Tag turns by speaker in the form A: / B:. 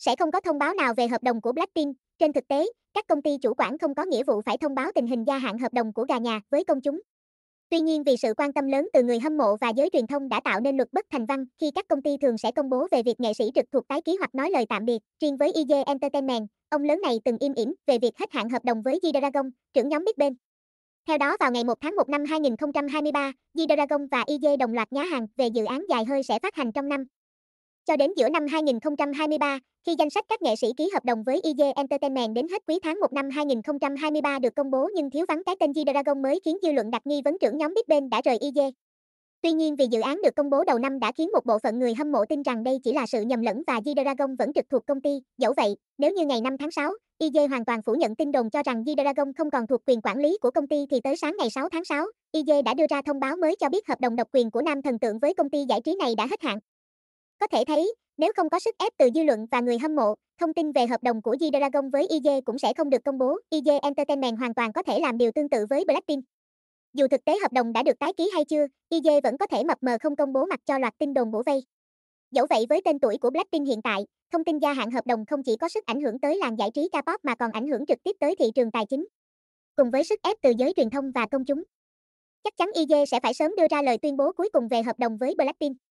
A: sẽ không có thông báo nào về hợp đồng của Blackpink. Trên thực tế, các công ty chủ quản không có nghĩa vụ phải thông báo tình hình gia hạn hợp đồng của gà nhà với công chúng. Tuy nhiên vì sự quan tâm lớn từ người hâm mộ và giới truyền thông đã tạo nên luật bất thành văn khi các công ty thường sẽ công bố về việc nghệ sĩ trực thuộc tái ký hoặc nói lời tạm biệt. Riêng với EJ Entertainment, ông lớn này từng im ỉm về việc hết hạn hợp đồng với G-Dragon, trưởng nhóm Big Bang. Theo đó vào ngày 1 tháng 1 năm 2023, G-Dragon và EJ đồng loạt nhá hàng về dự án dài hơi sẽ phát hành trong năm cho đến giữa năm 2023, khi danh sách các nghệ sĩ ký hợp đồng với EJ Entertainment đến hết quý tháng 1 năm 2023 được công bố nhưng thiếu vắng cái tên G-Dragon mới khiến dư luận đặt nghi vấn trưởng nhóm Big Bang đã rời EJ. Tuy nhiên vì dự án được công bố đầu năm đã khiến một bộ phận người hâm mộ tin rằng đây chỉ là sự nhầm lẫn và G-Dragon vẫn trực thuộc công ty. Dẫu vậy, nếu như ngày 5 tháng 6, EJ hoàn toàn phủ nhận tin đồn cho rằng G-Dragon không còn thuộc quyền quản lý của công ty thì tới sáng ngày 6 tháng 6, EJ đã đưa ra thông báo mới cho biết hợp đồng độc quyền của nam thần tượng với công ty giải trí này đã hết hạn. Có thể thấy, nếu không có sức ép từ dư luận và người hâm mộ, thông tin về hợp đồng của G Dragon với IG cũng sẽ không được công bố. IG Entertainment hoàn toàn có thể làm điều tương tự với Blackpink. Dù thực tế hợp đồng đã được tái ký hay chưa, IG vẫn có thể mập mờ không công bố mặt cho loạt tin đồn bổ vây. Dẫu vậy với tên tuổi của Blackpink hiện tại, thông tin gia hạn hợp đồng không chỉ có sức ảnh hưởng tới làng giải trí K-pop mà còn ảnh hưởng trực tiếp tới thị trường tài chính. Cùng với sức ép từ giới truyền thông và công chúng, chắc chắn IG sẽ phải sớm đưa ra lời tuyên bố cuối cùng về hợp đồng với Blackpink.